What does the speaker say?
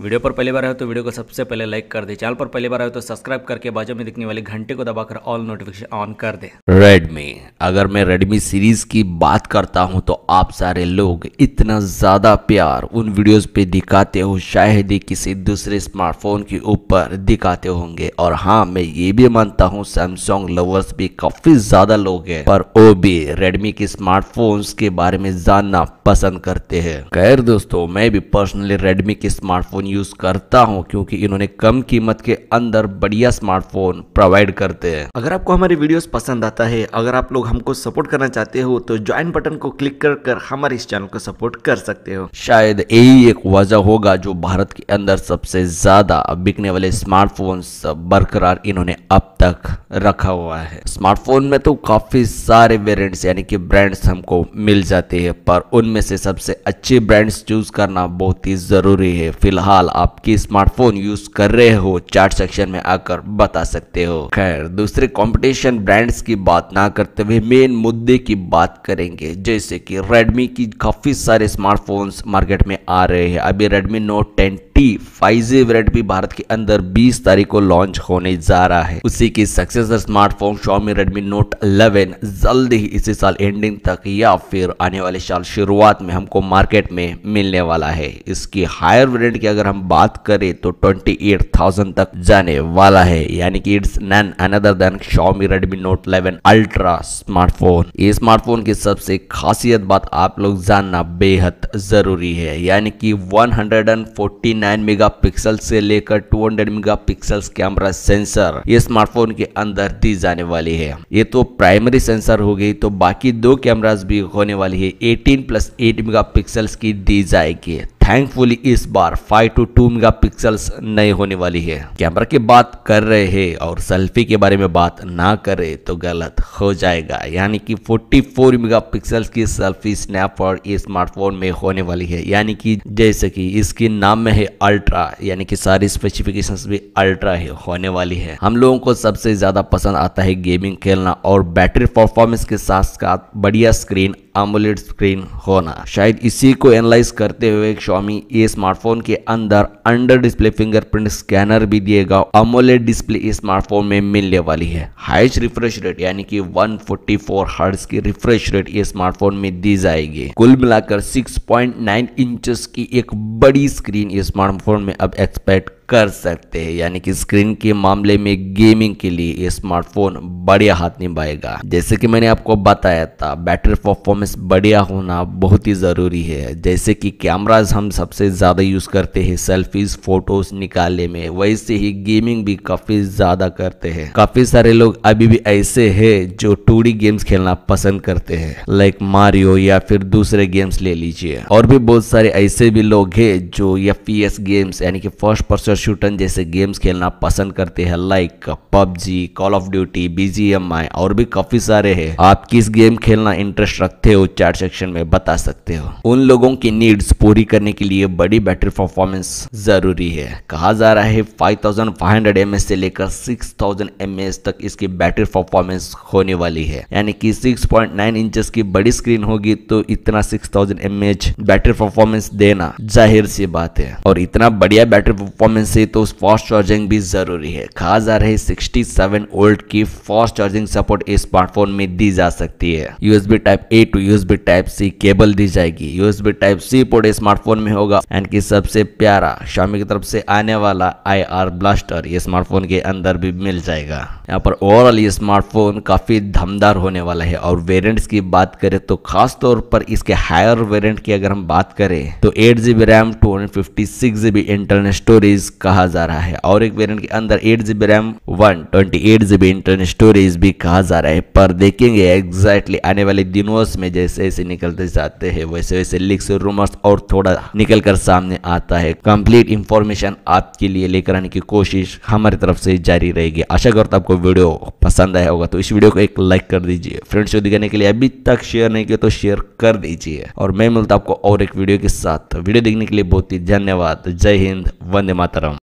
video पर पहली बार आए तो वीडियो को सबसे पहले लाइक कर दे चैनल पर पहली बार आए तो सब्सक्राइब करके बाजू में दिखने वाले घंटे को दबाकर ऑल नोटिफिकेशन ऑन कर दे रेडमी अगर मैं रेडमी सीरीज की बात करता हूं तो आप सारे लोग इतना ज्यादा प्यार उन वीडियोस पे दिखाते हो शायद ही किसी दूसरे स्मार्टफोन के ऊपर दिखाते होंगे और हाँ मैं ये भी मानता हूँ सैमसंग लवर्स भी काफी ज्यादा लोग है पर वो भी रेडमी के स्मार्टफोन के बारे में जानना पसंद करते है खैर दोस्तों मैं भी पर्सनली रेडमी के स्मार्टफोन स्मार्टफ़ोन यूज़ करता हूँ क्योंकि इन्होंने कम कीमत के अंदर बढ़िया स्मार्टफ़ोन प्रोवाइड करते हैं अगर आपको हमारे वीडियोस पसंद आता है अगर आप लोग हमको सपोर्ट करना चाहते हो तो ज्वाइन बटन को क्लिक कर कर हमारे इस चैनल को सपोर्ट कर सकते हो शायद यही एक वजह होगा जो भारत के अंदर सबसे ज़्यादा बिकने वाले स्मार्टफोन्स बरकरार इन्होंने अब तक रखा हुआ है स्मार्टफोन में तो काफ़ी सारे वेरिएंट्स यानी कि ब्रांड्स हमको मिल जाते हैं पर उनमें से सबसे अच्छे ब्रांड्स चूज करना बहुत ही ज़रूरी है फिलहाल आपकी स्मार्टफोन यूज कर रहे हो चार्ट सेक्शन में आकर बता सकते हो खैर दूसरे कंपटीशन ब्रांड्स की बात ना करते हुए मेन मुद्दे की बात करेंगे जैसे की रेडमी की काफ़ी सारे स्मार्टफोन्स मार्केट में आ रहे हैं अभी Redmi note ten T five variant भी भारत के अंदर 20 तारीख को लॉन्च होने जा रहा है उसी की successor smartphone Xiaomi Redmi note 11 जल्द ही इसी साल एंडिंग तक या फिर आने वाले साल शुरुआत में हमको मार्केट में मिलने वाला है इसकी हायर वेरियंट की अगर हम बात करें तो ट्वेंटी तक जाने वाला है यानी कि it's none other than Xiaomi Redmi note eleven ultra smartphone ये स्मार्टफोन की सबसे खासियत बात आप लोग जानना बेहद जरूरी है यानी कि 114 1.9 मेगापिक्सल से लेकर 200 मेगापिक्सल कैमरा सेंसर ये स्मार्टफोन के अंदर दी जाने वाली है ये तो प्राइमरी सेंसर हो गई तो बाकी दो कैमराज भी होने वाली है 18 प्लस 8 मेगापिक्सल की दी जाएगी थैंकफुली इस बार 5 टू टू मेगा पिक्सल्स नहीं होने वाली है कैमरा की बात कर रहे हैं और सेल्फी के बारे में बात ना करे तो गलत हो जाएगा यानी कि 44 पिक्सल्स की सेल्फी स्नैपशॉट इस स्मार्टफोन में होने वाली है यानी कि जैसे कि इसके नाम में है अल्ट्रा यानी कि सारी स्पेसिफिकेशन भी अल्ट्रा है होने वाली है हम लोगों को सबसे ज्यादा पसंद आता है गेमिंग खेलना और बैटरी परफॉर्मेंस के साथ साथ बढ़िया स्क्रीन आमोलेड स्क्रीन होना शायद इसी को एनालाइज करते हुए शॉमी ये स्मार्टफोन के अंदर अंडर डिस्प्ले फिंगरप्रिंट स्कैनर भी दिएगा आमोलेड डिस्प्ले इस स्मार्टफोन में मिलने वाली है हाइस्ट रिफ्रेश रेट यानी कि 144 फोर्टी की रिफ्रेश रेट ये स्मार्टफोन में दी जाएगी कुल मिलाकर 6.9 इंचेस की एक बड़ी स्क्रीन ये स्मार्टफोन में अब एक्सपेक्ट कर सकते हैं यानी कि स्क्रीन के मामले में गेमिंग के लिए ये स्मार्टफोन बढ़िया हाथ निभाएगा जैसे कि मैंने आपको बताया था बैटरी परफॉर्मेंस बढ़िया होना बहुत ही ज़रूरी है जैसे कि कैमराज हम सबसे ज़्यादा यूज़ करते हैं सेल्फीज फोटोज निकालने में वैसे ही गेमिंग भी काफ़ी ज़्यादा करते हैं काफ़ी सारे लोग अभी भी ऐसे है जो टू गेम्स खेलना पसंद करते हैं लाइक मारियो या फिर दूसरे गेम्स ले लीजिए और भी बहुत सारे ऐसे भी लोग है जो एफ गेम्स यानी कि फर्स्ट पर्सन शूटन जैसे गेम्स खेलना पसंद करते हैं like PUBG call of duty BGMI और भी काफी सारे हैं आप किस गेम खेलना इंटरेस्ट रखते हो चार्ट सेक्शन में बता सकते हो उन लोगों की नीड्स पूरी करने के लिए बड़ी बैटरी परफॉर्मेंस जरूरी है कहा जा रहा है फाइव mAh से लेकर सिक्स थाउजेंड तक इसकी बैटरी परफॉर्मेंस होने वाली है यानी कि 6.9 इंचेस की बड़ी स्क्रीन होगी तो इतना 6000 थाउजेंड बैटरी परफॉर्मेंस देना जाहिर सी बात है और इतना बढ़िया बैटरी परफॉर्मेंस में से तो फास्ट चार्जिंग भी ज़रूरी है खास आ रही 67 सेवन ओल्ट की फास्ट चार्जिंग सपोर्ट इस स्मार्टफोन में दी जा सकती है USB type A to USB type C cable दी जाएगी USB type C port smartphone में होगा एंड की सबसे प्यारा शामी की तरफ से आने वाला आई आर ब्लास्टर ये स्मार्टफोन के अंदर भी मिल जाएगा यहाँ पर ओवरऑल ये स्मार्टफोन काफी दमदार होने वाला है और वेरियंट्स की बात करें तो खास तौर पर इसके हायर वेरियंट की अगर हम बात करें तो eight GB RAM two hundred fifty six GB internal storage कहा जा रहा है और एक वेरिएंट के अंदर eight GB RAM one twenty eight GB internal storage भी कहा जा रहा है पर देखेंगे एग्जैक्टली आने वाले दिनों में जैसे जैसे निकलते जाते हैं वैसे वैसे लिख्स रूमर्स और थोड़ा निकल कर सामने आता है कंप्लीट इंफॉर्मेशन आपके लिए लेकर आने की कोशिश हमारी तरफ से जारी रहेगी आशा करता आपको वीडियो पसंद आया होगा तो इस वीडियो को एक लाइक कर दीजिए फ्रेंड्स को दिखाने के लिए अभी तक शेयर नहीं किया तो शेयर कर दीजिए और मैं मिलता आपको और एक वीडियो के साथ वीडियो देखने के लिए बहुत ही धन्यवाद जय हिंद वंदे मातर தரம்